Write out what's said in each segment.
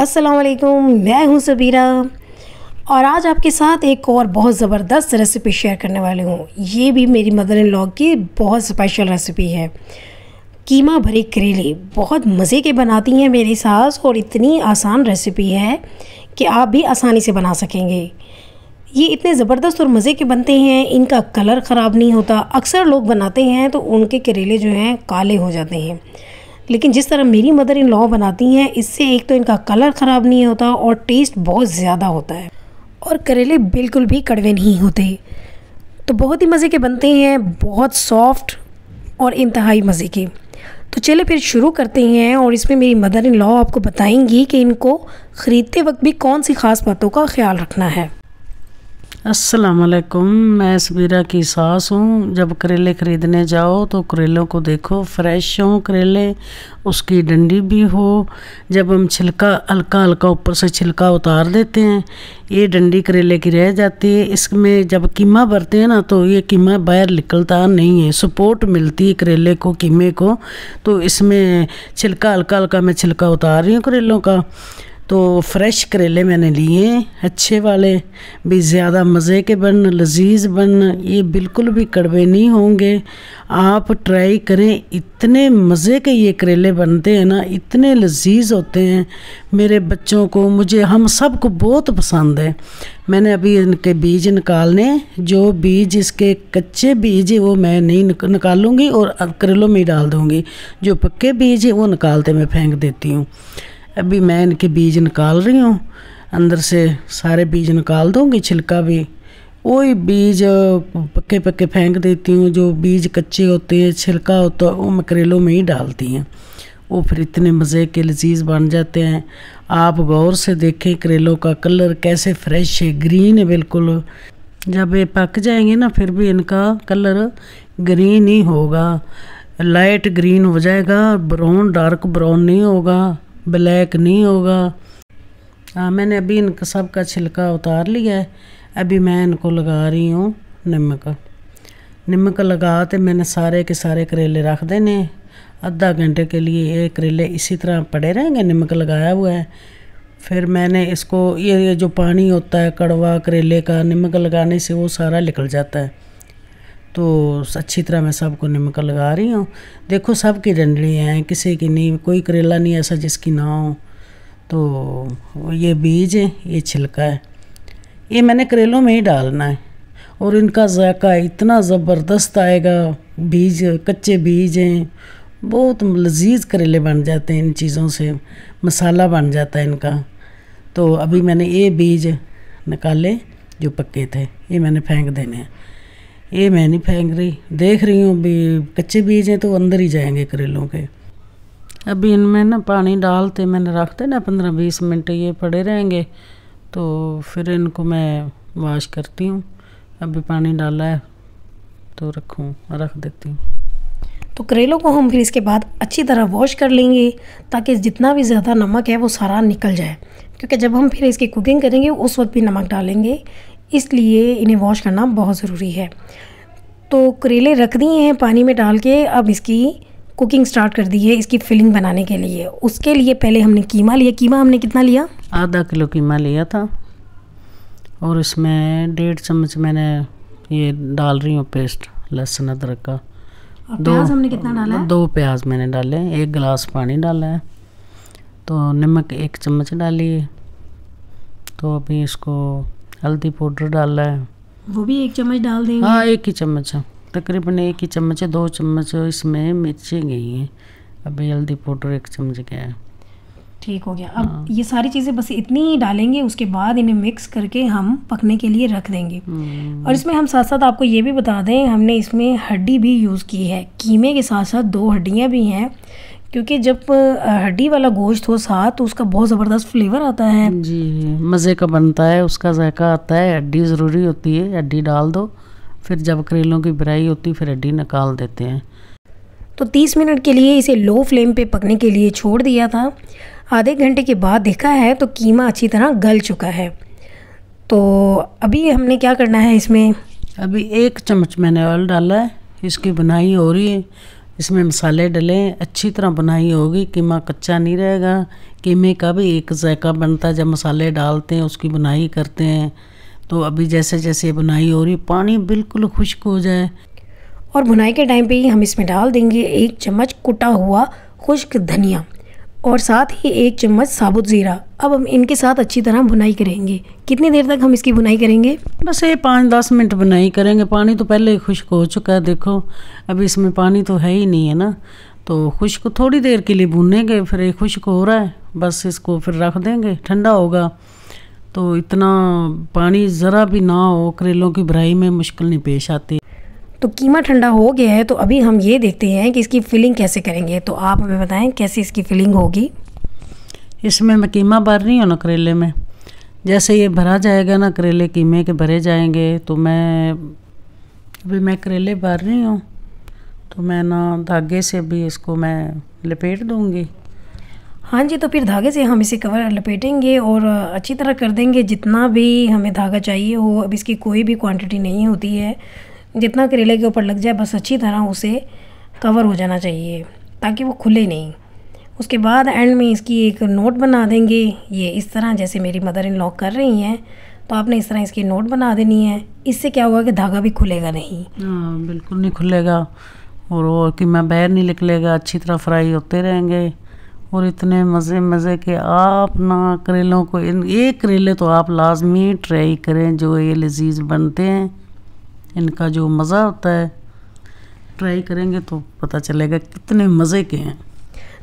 असलकुम मैं हूँ सबीरा और आज आपके साथ एक और बहुत ज़बरदस्त रेसिपी शेयर करने वाली हूँ ये भी मेरी मदर इन लॉ की बहुत स्पेशल रेसिपी है कीमा भरे करेले बहुत मज़े के बनाती हैं मेरी सास और इतनी आसान रेसिपी है कि आप भी आसानी से बना सकेंगे ये इतने ज़बरदस्त और मज़े के बनते हैं इनका कलर ख़राब नहीं होता अक्सर लोग बनाते हैं तो उनके करेले जो हैं काले हो जाते हैं लेकिन जिस तरह मेरी मदर इन लॉ बनाती हैं इससे एक तो इनका कलर ख़राब नहीं होता और टेस्ट बहुत ज़्यादा होता है और करेले बिल्कुल भी कड़वे नहीं होते तो बहुत ही मज़े के बनते हैं बहुत सॉफ्ट और इंतहाई मज़े के तो चले फिर शुरू करते हैं और इसमें मेरी मदर इन लॉ आपको बताएंगी कि इनको ख़रीदते वक्त भी कौन सी ख़ास बातों का ख्याल रखना है असलकुम मैं सबीरा की सास हूँ जब करेले ख़रीदने जाओ तो करेलों को देखो फ्रेश हो करेले उसकी डंडी भी हो जब हम छिलका हल्का हल्का ऊपर से छिलका उतार देते हैं ये डंडी करेले की रह जाती है इसमें जब कीमा भरते हैं ना तो ये कीमा बाहर निकलता नहीं है सपोर्ट मिलती है करेले को कीमे को तो इसमें छिलका हल्का हल्का मैं छिलका उतार रही हूँ करेलों का तो फ्रेश करेले मैंने लिए अच्छे वाले भी ज़्यादा मज़े के बन लजीज बन ये बिल्कुल भी कड़वे नहीं होंगे आप ट्राई करें इतने मज़े के ये करेले बनते हैं ना इतने लजीज होते हैं मेरे बच्चों को मुझे हम सब को बहुत पसंद है मैंने अभी इनके बीज निकालने जो बीज इसके कच्चे बीज है वो मैं नहीं निकालूंगी और करेलों में ही डाल दूँगी जो पक्के बीज है वो निकालते मैं फेंक देती हूँ अभी मैं इनके बीज निकाल रही हूँ अंदर से सारे बीज निकाल दूँगी छिलका भी वही बीज पक्के पक्के फेंक देती हूँ जो बीज कच्चे होते हैं छिलका होता है वो मकरेलों में ही डालती हैं वो फिर इतने मज़े के लजीज बन जाते हैं आप गौर से देखें करेलों का कलर कैसे फ्रेश है ग्रीन है बिल्कुल जब ये पक जाएंगे ना फिर भी इनका कलर ग्रीन ही होगा लाइट ग्रीन हो जाएगा ब्राउन डार्क ब्राउन नहीं होगा ब्लैक नहीं होगा हाँ मैंने अभी इनका सबका छिलका उतार लिया है अभी मैं इनको लगा रही हूँ नमक नमक लगा तो मैंने सारे के सारे करेले रख देने आधा घंटे के लिए ये करेले इसी तरह पड़े रहेंगे नमक लगाया हुआ है फिर मैंने इसको ये जो पानी होता है कड़वा करेले का नमक लगाने से वो सारा निकल जाता है तो अच्छी तरह मैं सबको निमक लगा रही हूँ देखो सब की डंडली हैं किसी की नहीं कोई करेला नहीं ऐसा जिसकी ना हो तो ये बीज है ये छिलका है ये मैंने करेलों में ही डालना है और इनका जायका इतना ज़बरदस्त आएगा बीज कच्चे बीज हैं बहुत लजीज करेले बन जाते हैं इन चीज़ों से मसाला बन जाता है इनका तो अभी मैंने ये बीज निकाले जो पक्के थे ये मैंने फेंक देने हैं ये मैं नहीं फेंक रही देख रही हूँ भी कच्चे बीज हैं तो अंदर ही जाएंगे करेलों के अभी इनमें ना पानी डालते मैंने रखते ना पंद्रह बीस मिनट ये पड़े रहेंगे तो फिर इनको मैं वाश करती हूँ अभी पानी डाला है तो रखूँ रख देती हूँ तो करेलों को हम फिर इसके बाद अच्छी तरह वॉश कर लेंगे ताकि जितना भी ज़्यादा नमक है वो सारा निकल जाए क्योंकि जब हम फिर इसकी कुकिंग करेंगे उस वक्त भी नमक डालेंगे इसलिए इन्हें वॉश करना बहुत ज़रूरी है तो करेले रख दिए हैं पानी में डाल के अब इसकी कुकिंग स्टार्ट कर दी है इसकी फिलिंग बनाने के लिए उसके लिए पहले हमने कीमा लिया कीमा हमने कितना लिया आधा किलो कीमा लिया था और इसमें डेढ़ चम्मच मैंने ये डाल रही हूँ पेस्ट लहसुन अदरक का दो प्याज हमने कितना डाला है? दो प्याज मैंने डाले एक गिलास पानी डाला है तो नमक एक चम्मच डाली तो अभी इसको हल्दी पाउडर डाला है वो भी एक चम्मच डाल देंगे हाँ एक ही चम्मच तकरीबन एक ही चम्मच दो चम्मच इसमें मिर्ची गई हैं अभी हल्दी पाउडर एक चम्मच गया है ठीक हो गया अब हाँ। ये सारी चीज़ें बस इतनी ही डालेंगे उसके बाद इन्हें मिक्स करके हम पकने के लिए रख देंगे हम्म। और इसमें हम साथ साथ आपको ये भी बता दें हमने इसमें हड्डी भी यूज़ की है कीमे के साथ साथ दो हड्डियाँ भी हैं क्योंकि जब हड्डी वाला गोश्त हो साथ तो उसका बहुत ज़बरदस्त फ्लेवर आता है जी मज़े का बनता है उसका जायका आता है हड्डी ज़रूरी होती है हड्डी डाल दो फिर जब करेलों की बुराई होती है फिर हड्डी निकाल देते हैं तो 30 मिनट के लिए इसे लो फ्लेम पे पकने के लिए छोड़ दिया था आधे घंटे के बाद देखा है तो कीमा अच्छी तरह गल चुका है तो अभी हमने क्या करना है इसमें अभी एक चम्मच मैंने ऑयल डाला है इसकी बुनाई हो रही है इसमें मसाले डलें अच्छी तरह बुनाई होगी कीमा कच्चा नहीं रहेगा कीमे का भी एक जायका बनता है जब मसाले डालते हैं उसकी बुनाई करते हैं तो अभी जैसे जैसे बुनाई हो रही पानी बिल्कुल खुश्क हो जाए और बुनाई के टाइम पे ही हम इसमें डाल देंगे एक चम्मच कुटा हुआ खुश्क धनिया और साथ ही एक चम्मच साबुत ज़ीरा अब हम इनके साथ अच्छी तरह बुनाई करेंगे कितनी देर तक हम इसकी बुनाई करेंगे बस ये पाँच दस मिनट बुनाई करेंगे पानी तो पहले ही खुश्क हो चुका है देखो अभी इसमें पानी तो है ही नहीं है ना तो खुश्क थोड़ी देर के लिए भुनेंगे फिर ये खुश्क हो रहा है बस इसको फिर रख देंगे ठंडा होगा तो इतना पानी ज़रा भी ना हो करेलों की भराई में मुश्किल नहीं पेश आती तो कीमा ठंडा हो गया है तो अभी हम ये देखते हैं कि इसकी फिलिंग कैसे करेंगे तो आप हमें बताएं कैसे इसकी फिलिंग होगी इसमें मैं कीमा भर रही हूँ ना करेले में जैसे ये भरा जाएगा ना करेले कीमे के भरे जाएंगे तो मैं अभी मैं करेले भर रही हूँ तो मैं ना धागे से भी इसको मैं लपेट दूँगी हाँ जी तो फिर धागे से हम इसे कवर लपेटेंगे और अच्छी तरह कर देंगे जितना भी हमें धागा चाहिए हो अब इसकी कोई भी क्वांटिटी नहीं होती है जितना करेले के ऊपर लग जाए बस अच्छी तरह उसे कवर हो जाना चाहिए ताकि वो खुले नहीं उसके बाद एंड में इसकी एक नोट बना देंगे ये इस तरह जैसे मेरी मदर इन लॉ कर रही हैं तो आपने इस तरह इसकी नोट बना देनी है इससे क्या होगा कि धागा भी खुलेगा नहीं हाँ बिल्कुल नहीं खुलेगा और वो कि मैं बाहर नहीं निकलेगा अच्छी तरह फ्राई होते रहेंगे और इतने मज़े मज़े के आप ना करेलों को एक करेले तो आप लाजमी ट्राई करें जो ये लजीज बनते हैं इनका जो मज़ा होता है ट्राई करेंगे तो पता चलेगा कितने मज़े के हैं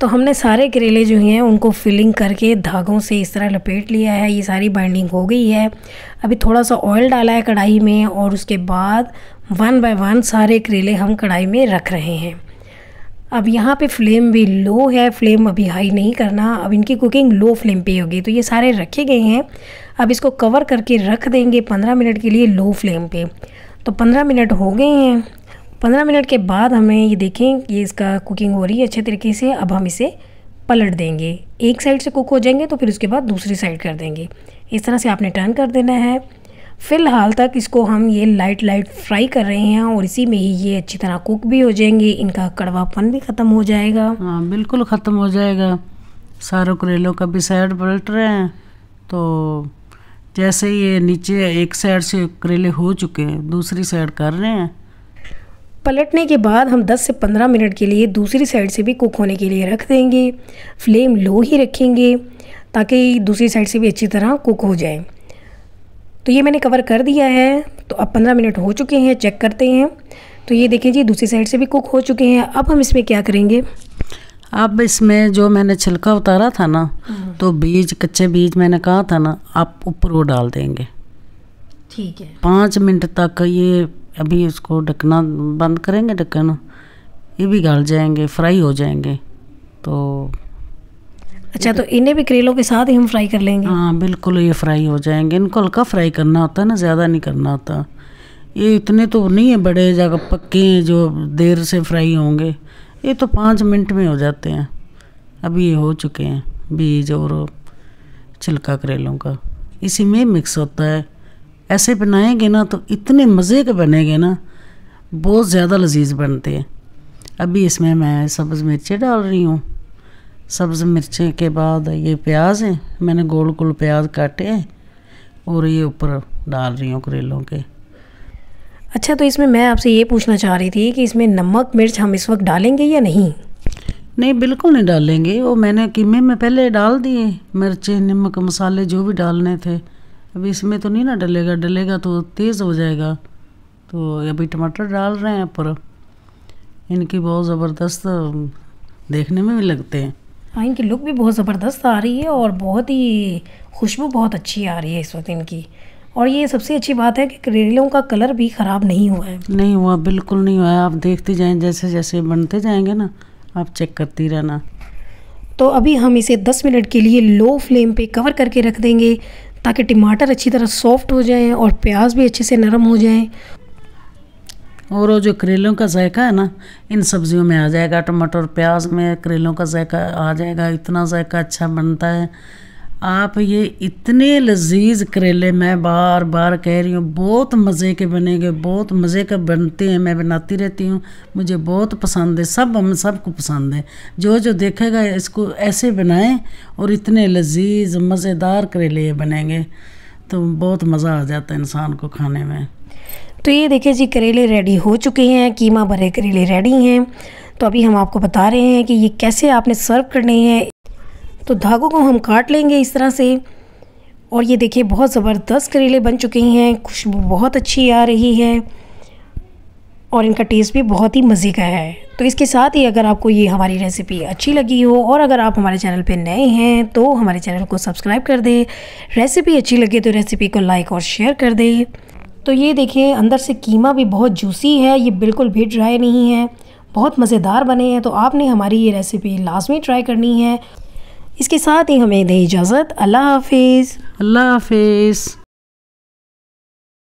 तो हमने सारे करेले जो हैं उनको फिलिंग करके धागों से इस तरह लपेट लिया है ये सारी बाइंडिंग हो गई है अभी थोड़ा सा ऑयल डाला है कढ़ाई में और उसके बाद वन बाय वन सारे करेले हम कढ़ाई में रख रहे हैं अब यहाँ पे फ्लेम भी लो है फ्लेम अभी हाई नहीं करना अब इनकी कुकिंग लो फ्लेम पे होगी तो ये सारे रखे गए हैं अब इसको कवर करके रख देंगे पंद्रह मिनट के लिए लो फ्लेम पर तो पंद्रह मिनट हो गए हैं पंद्रह मिनट के बाद हमें ये देखें ये इसका कुकिंग हो रही है अच्छे तरीके से अब हम इसे पलट देंगे एक साइड से कुक हो जाएंगे तो फिर उसके बाद दूसरी साइड कर देंगे इस तरह से आपने टर्न कर देना है फ़िलहाल तक इसको हम ये लाइट लाइट फ्राई कर रहे हैं और इसी में ही ये अच्छी तरह कुक भी हो जाएंगे इनका कड़वापन भी ख़त्म हो जाएगा हाँ बिल्कुल ख़त्म हो जाएगा सारों करेलों का भी साइड पलट रहे हैं तो जैसे ये नीचे एक साइड से करेले हो चुके हैं दूसरी साइड कर रहे हैं पलटने के बाद हम 10 से 15 मिनट के लिए दूसरी साइड से भी कुक होने के लिए रख देंगे फ्लेम लो ही रखेंगे ताकि दूसरी साइड से भी अच्छी तरह कुक हो जाए तो ये मैंने कवर कर दिया है तो अब 15 मिनट हो चुके हैं चेक करते हैं तो ये देखें जी दूसरी साइड से भी कुक हो चुके हैं अब हम इसमें क्या करेंगे अब इसमें जो मैंने छिलका उतारा था ना तो बीज कच्चे बीज मैंने कहा था ना आप ऊपर वो डाल देंगे ठीक है पाँच मिनट तक ये अभी उसको ढकना बंद करेंगे ढक्कन ये भी गल जाएंगे फ्राई हो जाएंगे तो अच्छा तो इन्हें भी करेलों के साथ ही हम फ्राई कर लेंगे हाँ बिल्कुल ये फ्राई हो जाएंगे इनको हल्का फ्राई करना होता है ना ज़्यादा नहीं करना होता ये इतने तो नहीं है बड़े जगह पक्के हैं जो देर से फ्राई होंगे ये तो पाँच मिनट में हो जाते हैं अभी ये हो चुके हैं बीज और छिलका करेलों का इसी में मिक्स होता है ऐसे बनाएंगे ना तो इतने मज़े के बनेंगे ना बहुत ज़्यादा लजीज बनते हैं अभी इसमें मैं सब्ज़ मिर्चें डाल रही हूँ सब्ज़ मिर्चें के बाद ये प्याज है मैंने गोल गोल प्याज काटे हैं और ये ऊपर डाल रही हूँ करेलों के अच्छा तो इसमें मैं आपसे ये पूछना चाह रही थी कि इसमें नमक मिर्च हम इस वक्त डालेंगे या नहीं नहीं बिल्कुल नहीं डालेंगे वो मैंने कीमे में पहले डाल दिए मिर्चें नमक मसाले जो भी डालने थे अभी इसमें तो नहीं ना डलेगा डलेगा तो तेज़ हो जाएगा तो अभी टमाटर डाल रहे हैं पर इनकी बहुत ज़बरदस्त देखने में भी लगते हैं हाँ इनकी लुक भी बहुत ज़बरदस्त आ रही है और बहुत ही खुशबू बहुत अच्छी आ रही है इस वक्त इनकी और ये सबसे अच्छी बात है कि करेलों का कलर भी ख़राब नहीं हुआ है नहीं हुआ बिल्कुल नहीं हुआ है आप देखते जाए जैसे जैसे बनते जाएंगे ना आप चेक करती रहना तो अभी हम इसे 10 मिनट के लिए लो फ्लेम पे कवर करके रख देंगे ताकि टमाटर अच्छी तरह सॉफ्ट हो जाएं और प्याज भी अच्छे से नरम हो जाएं और वो जो करेलों का जायका है ना इन सब्जियों में आ जाएगा टमाटर प्याज में करेलों का जायका आ जाएगा इतना जायका अच्छा बनता है आप ये इतने लजीज करेले मैं बार बार कह रही हूँ बहुत मज़े के बनेंगे बहुत मज़े के बनते हैं मैं बनाती रहती हूँ मुझे बहुत पसंद है सब हम सबको पसंद है जो जो देखेगा इसको ऐसे बनाएं और इतने लजीज मज़ेदार करेले बनेंगे तो बहुत मज़ा आ जाता है इंसान को खाने में तो ये देखिए जी करेले रेडी हो चुके हैं कीमा भरे करेले रेडी हैं तो अभी हम आपको बता रहे हैं कि ये कैसे आपने सर्व करने हैं तो धागों को हम काट लेंगे इस तरह से और ये देखिए बहुत ज़बरदस्त करेले बन चुके हैं खुशबू बहुत अच्छी आ रही है और इनका टेस्ट भी बहुत ही मज़े का है तो इसके साथ ही अगर आपको ये हमारी रेसिपी अच्छी लगी हो और अगर आप हमारे चैनल पे नए हैं तो हमारे चैनल को सब्सक्राइब कर दें रेसिपी अच्छी लगे तो रेसिपी को लाइक और शेयर कर दें तो ये देखिए अंदर से कीमा भी बहुत जूसी है ये बिल्कुल भी ड्राई नहीं है बहुत मज़ेदार बने हैं तो आपने हमारी ये रेसिपी लाजमी ट्राई करनी है इसके साथ ही हमें दें इजाज़त अल्लाह हाफिज़ अल्लाह हाफिज़